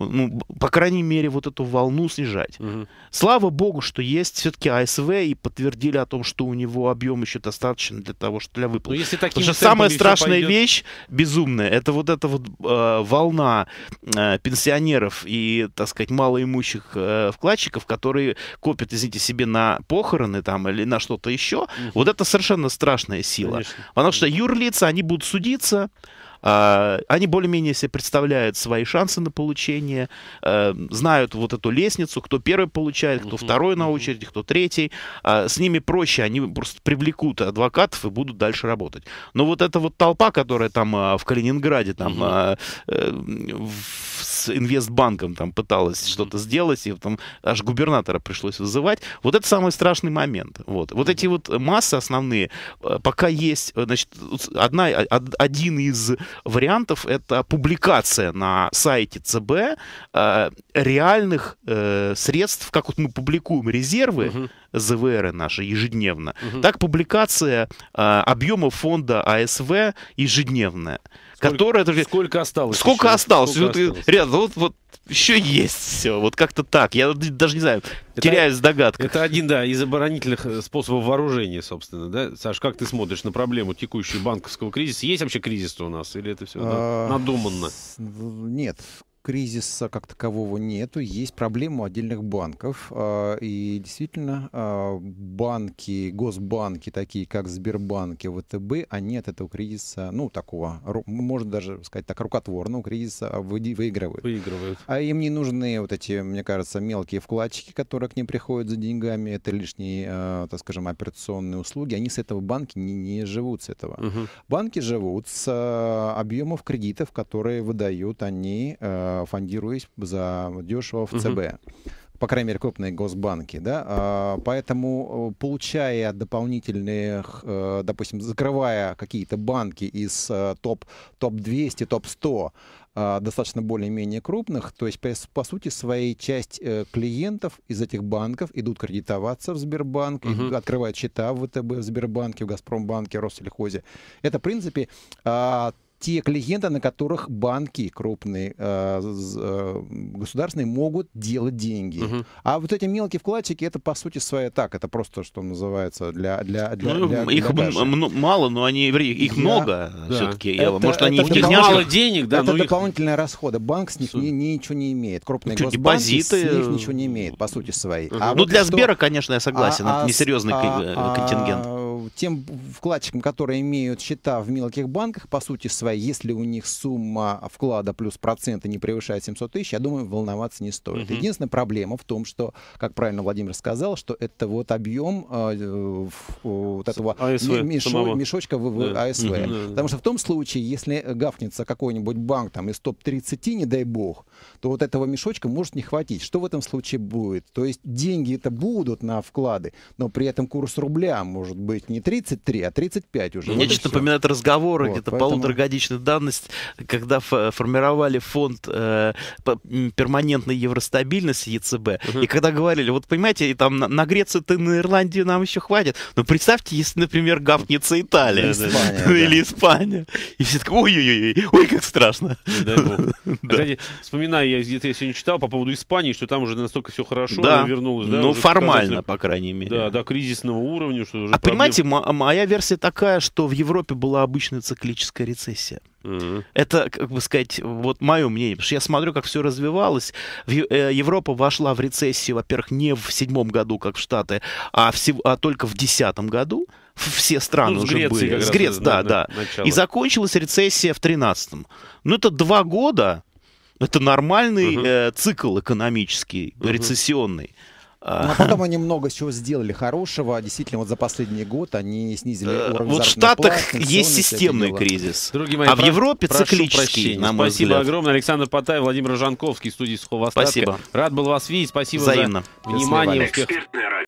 ну, по крайней мере, вот эту волну снижать. Угу. Слава богу, что есть все-таки АСВ и подтвердили о том, что у него объем еще достаточно для того, что для выплат. Но ну, если Потому что самая страшная пойдет... вещь, безумная, это вот эта вот э, волна э, пенсионеров и, так сказать, малоимущих э, вкладчиков, которые копят, извините, себе на похороны там или на что-то еще. Угу. Вот это совершенно страшная сила. Конечно. Потому что юрлица, они будут судиться, а, они более-менее себе представляют свои шансы на получение, э, знают вот эту лестницу, кто первый получает, кто второй на очереди, кто третий. А, с ними проще, они просто привлекут адвокатов и будут дальше работать. Но вот эта вот толпа, которая там а, в Калининграде, там э, с инвестбанком там пыталась что-то сделать, и там аж губернатора пришлось вызывать. Вот это самый страшный момент. Вот, вот эти вот массы основные, э, пока есть, значит, одна, один из вариантов это публикация на сайте ЦБ э, реальных э, средств, как вот мы публикуем резервы. Угу. ЗВР наши ежедневно. Угу. Так публикация э, объема фонда АСВ ежедневная сколько, которая... Сколько осталось? Сколько еще? осталось? Сколько вот, осталось? вот, вот еще есть все. Вот как-то так. Я
даже не знаю, это, теряюсь догадка. Это один, да, из оборонительных э, способов вооружения, собственно, да? Саш, как ты смотришь на проблему текущего банковского кризиса? Есть вообще кризис у нас? Или это все а, надуманно?
Нет кризиса как такового нету, есть проблема у отдельных банков. А, и действительно, а, банки, госбанки, такие как Сбербанк и ВТБ, они от этого кризиса, ну, такого, можно даже сказать так, рукотворного кризиса выигрывают. Выигрывают. А им не нужны вот эти, мне кажется, мелкие вкладчики, которые к ним приходят за деньгами, это лишние, а, так скажем, операционные услуги. Они с этого банки не, не живут с этого. Угу. Банки живут с объемов кредитов, которые выдают они Фондируясь за дешево в ЦБ. Uh-huh по крайней мере, крупные госбанки, да, а, поэтому э, получая дополнительные, э, допустим, закрывая какие-то банки из топ-200, э, топ топ-100, а, достаточно более-менее крупных, то есть, по сути, своей часть клиентов из этих банков идут кредитоваться в Сбербанк, Uh -huh. открывают счета в ВТБ, в Сбербанке, в Газпромбанке, в Россельхозе. Это, в принципе, а, те клиенты, на которых банки крупные, э, э, государственные, могут делать деньги. Угу. А вот эти мелкие вкладчики, это по сути своя так, это просто, что называется, для... для, для, ну, для их
мало, но они, их я, много да. все-таки. Может, они это в мало денег, да. Это
дополнительные их... расходы. Банк с них ни, ничего не имеет. Крупные что, депозиты... с них ничего не имеет, по сути своей. Угу. А ну, вот для что... Сбера, конечно, я согласен, а, это несерьезный а, а э, контингент. А, тем вкладчикам, которые имеют счета в мелких банках, по сути своей, если у них сумма вклада плюс проценты не превышает 700 тысяч, я думаю, волноваться не стоит. Uh -huh. Единственная проблема в том, что, как правильно Владимир сказал, что это вот объем э, вот этого АСВ, мешо, мешочка в, да. АСВ. uh -huh. Потому что в том случае, если гафнется какой-нибудь банк там из топ-30, не дай бог, то вот этого мешочка может не хватить. Что в этом случае будет? То есть деньги это будут на вклады, но при этом курс рубля может быть лет, не 33, а 35 уже. Мне вот что-то
напоминает разговоры, вот, где-то поэтому... полуторагодичная данность, когда э, формировали фонд э, перманентной евростабильности ЕЦБ, угу. и когда говорили, вот понимаете, и там на, на Грецию-то на Ирландию нам еще хватит, но ну, представьте, если, например, гафнется Италия. Испания, ну, Или Испания. И все такие, ой-ой-ой, ой, как страшно.
Кстати, вспоминаю, я где-то я сегодня читал по поводу Испании, что там уже настолько все хорошо вернулось. ну, формально, по крайней мере. Да,
до кризисного уровня. Что уже а понимаете, знаете, а моя версия такая, что в Европе была обычная циклическая рецессия. Mm-hmm. Это, как бы сказать, вот мое мнение. Потому что я смотрю, как все развивалось. Э, Европа вошла в рецессию, во-первых, не в седьмом году, как в Штаты, а, всего, а только в десятом году. Все страны ну, уже Греции были. С Греции, да, да. Начало. И закончилась рецессия в тринадцатом. Ну, это два года. Это нормальный uh-huh. э, цикл экономический, uh-huh. рецессионный.
А. Но ну, а потом они много чего сделали хорошего. А действительно, вот за последний год они снизили э, уровень Вот в Штатах плат, есть системный кризис. Другие мои, а в Европе прошу циклический, на
мой Спасибо взгляд.
огромное, Александр Потай, Владимир Жанковский, студии Сухого Спасибо. Рад был вас видеть. Спасибо Взаимно. за внимание.
Экспертное